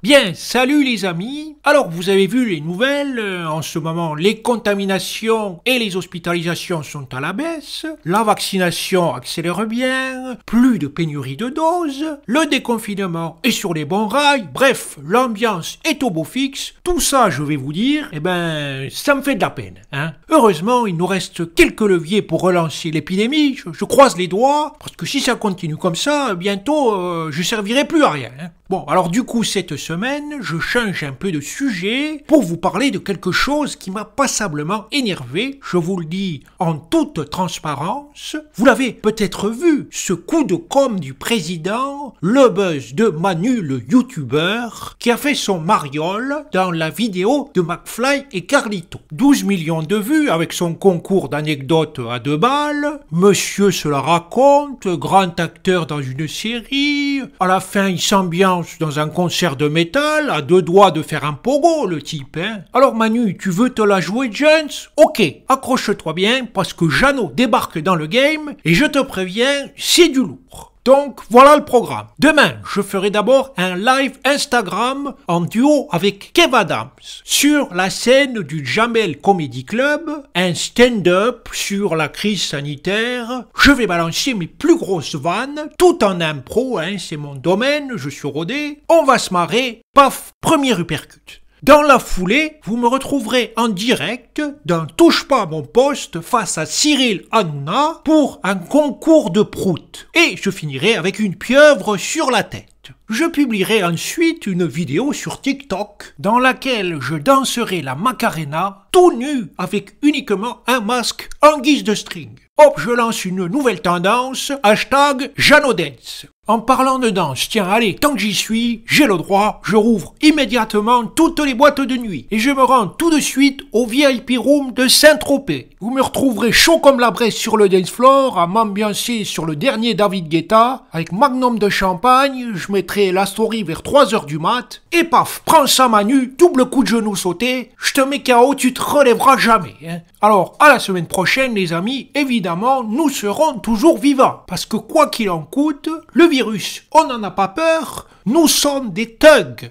Bien, salut les amis. Alors vous avez vu les nouvelles, euh, en ce moment les contaminations et les hospitalisations sont à la baisse, la vaccination accélère bien, plus de pénurie de doses, le déconfinement est sur les bons rails, bref, l'ambiance est au beau fixe. Tout ça, je vais vous dire, eh ben, ça me fait de la peine. Hein. Heureusement, il nous reste quelques leviers pour relancer l'épidémie, je, croise les doigts, parce que si ça continue comme ça, bientôt, euh, je servirai plus à rien. Hein. Bon, alors du coup, cette semaine, je change un peu de sujet pour vous parler de quelque chose qui m'a passablement énervé, je vous le dis en toute transparence. Vous l'avez peut-être vu, ce coup de com du président, le buzz de Manu le youtubeur, qui a fait son mariole dans la vidéo de McFly et Carlito. 12 millions de vues avec son concours d'anecdotes à deux balles, monsieur se la raconte, grand acteur dans une série, à la fin, il s'ambiance dans un concert de métal, à deux doigts de faire un pogo, le type, hein. Alors Manu, tu veux te la jouer, Jones Ok, accroche-toi bien, parce que Jano débarque dans le game, et je te préviens, c'est du lourd. Donc voilà le programme. Demain, je ferai d'abord un live Instagram en duo avec Kev Adams sur la scène du Jamel Comedy Club, un stand-up sur la crise sanitaire. Je vais balancer mes plus grosses vannes, tout en impro, hein, c'est mon domaine, je suis rodé. On va se marrer, paf, premier uppercut. Dans la foulée, vous me retrouverez en direct d'un Touche pas à mon poste face à Cyril anna pour un concours de proutes. Et je finirai avec une pieuvre sur la tête. Je publierai ensuite une vidéo sur TikTok dans laquelle je danserai la Macarena tout nu avec uniquement un masque en guise de string. Hop, je lance une nouvelle tendance, hashtag Janodens. En parlant de danse, tiens, allez, tant que j'y suis, j'ai le droit, je rouvre immédiatement toutes les boîtes de nuit et je me rends tout de suite au VIP Room de Saint-Tropez. Vous me retrouverez chaud comme la braise sur le dance floor, à m'ambiancer sur le dernier David Guetta, avec magnum de champagne, je mettrai la story vers 3h du mat, et paf, prends ça Manu, double coup de genou sauté, je te mets KO, tu te relèveras jamais. Hein. Alors, à la semaine prochaine les amis, évidemment, nous serons toujours vivants, parce que quoi qu'il en coûte, le on n'en a pas peur, nous sommes des thugs.